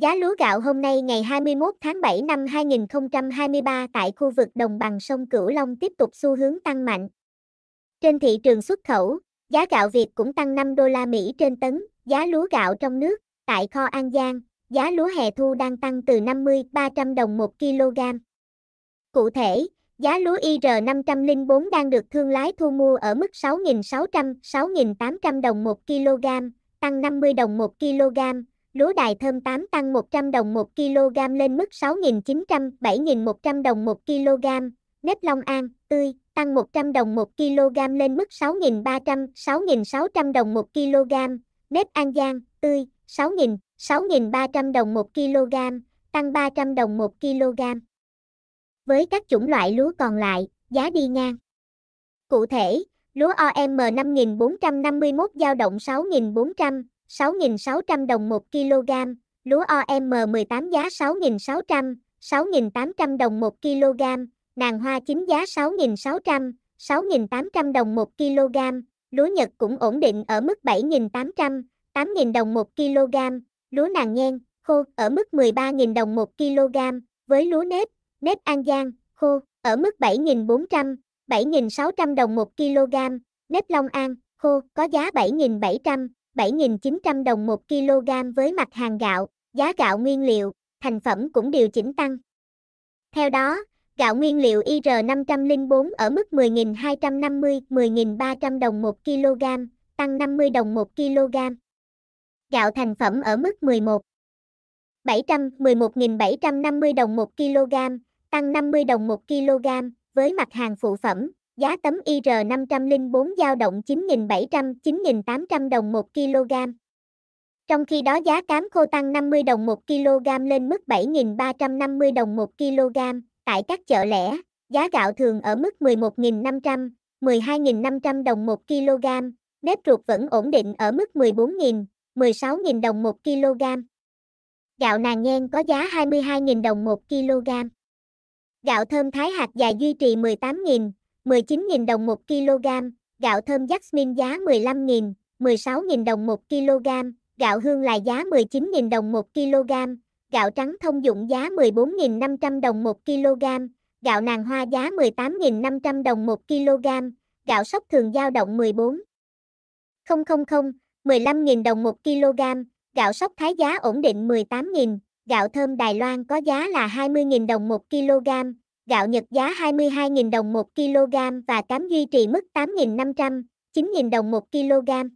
Giá lúa gạo hôm nay ngày 21 tháng 7 năm 2023 tại khu vực đồng bằng sông Cửu Long tiếp tục xu hướng tăng mạnh. Trên thị trường xuất khẩu, giá gạo Việt cũng tăng 5 đô la Mỹ trên tấn, giá lúa gạo trong nước, tại kho An Giang, giá lúa hè thu đang tăng từ 50-300 đồng 1 kg. Cụ thể, giá lúa IR504 đang được thương lái thu mua ở mức 6.600-6.800 đồng 1 kg, tăng 50 đồng 1 kg lúa đài thơm 8 tăng 100 đồng 1 kg lên mức 6.900-7.100 đồng 1 kg, nếp Long An, tươi, tăng 100 đồng 1 kg lên mức 6.300-6.600 đồng 1 kg, nếp An Giang, tươi, 6.000-6.300 đồng 1 kg, tăng 300 đồng 1 kg. Với các chủng loại lúa còn lại, giá đi ngang. Cụ thể, lúa OM 5451 dao động 6.400, 6.600 đồng 1 kg, lúa OM18 giá 6.600, 6.800 đồng 1 kg, nàng hoa chính giá 6.600, 6.800 đồng 1 kg, lúa Nhật cũng ổn định ở mức 7.800, 8.000 đồng 1 kg, lúa nàng nhen, khô ở mức 13.000 đồng 1 kg, với lúa nếp, nếp An Giang, khô ở mức 7.400, 7.600 đồng 1 kg, nếp Long An, khô có giá 7.700, 7.900 đồng 1 kg với mặt hàng gạo, giá gạo nguyên liệu, thành phẩm cũng điều chỉnh tăng. Theo đó, gạo nguyên liệu IR504 ở mức 10.250-10.300 đồng 1 kg, tăng 50 đồng 1 kg. Gạo thành phẩm ở mức 11 711.750 đồng 1 kg, tăng 50 đồng 1 kg với mặt hàng phụ phẩm giá tấm IR504 dao động 9.700-9.800 đồng 1 kg. Trong khi đó giá cám khô tăng 50 đồng 1 kg lên mức 7.350 đồng 1 kg. Tại các chợ lẻ, giá gạo thường ở mức 11.500, 12.500 đồng 1 kg, nếp ruột vẫn ổn định ở mức 14.000, 16.000 đồng 1 kg. Gạo nàng nhen có giá 22.000 đồng 1 kg. Gạo thơm thái hạt dài duy trì 18.000, 19.000 đồng 1 kg, gạo thơm jasmine giá 15.000, 16.000 đồng 1 kg, gạo hương là giá 19.000 đồng 1 kg, gạo trắng thông dụng giá 14.500 đồng 1 kg, gạo nàng hoa giá 18.500 đồng 1 kg, gạo sóc thường dao động 14. 000, 15.000 đồng 1 kg, gạo sóc thái giá ổn định 18.000, gạo thơm Đài Loan có giá là 20.000 đồng 1 kg, gạo Nhật giá 22.000 đồng 1 kg và cám duy trì mức 8.500, 9.000 đồng 1 kg.